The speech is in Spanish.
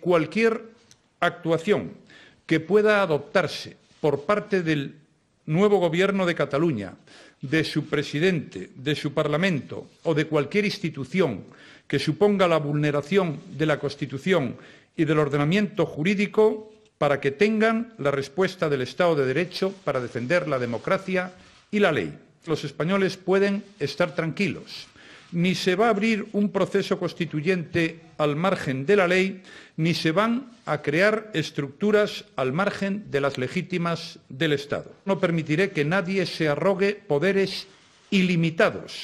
cualquier actuación que pueda adoptarse por parte del nuevo Gobierno de Cataluña, de su presidente, de su Parlamento o de cualquier institución que suponga la vulneración de la Constitución y del ordenamiento jurídico para que tengan la respuesta del Estado de Derecho para defender la democracia y la ley. Los españoles pueden estar tranquilos ni se va a abrir un proceso constituyente al margen de la ley, ni se van a crear estructuras al margen de las legítimas del Estado. No permitiré que nadie se arrogue poderes ilimitados.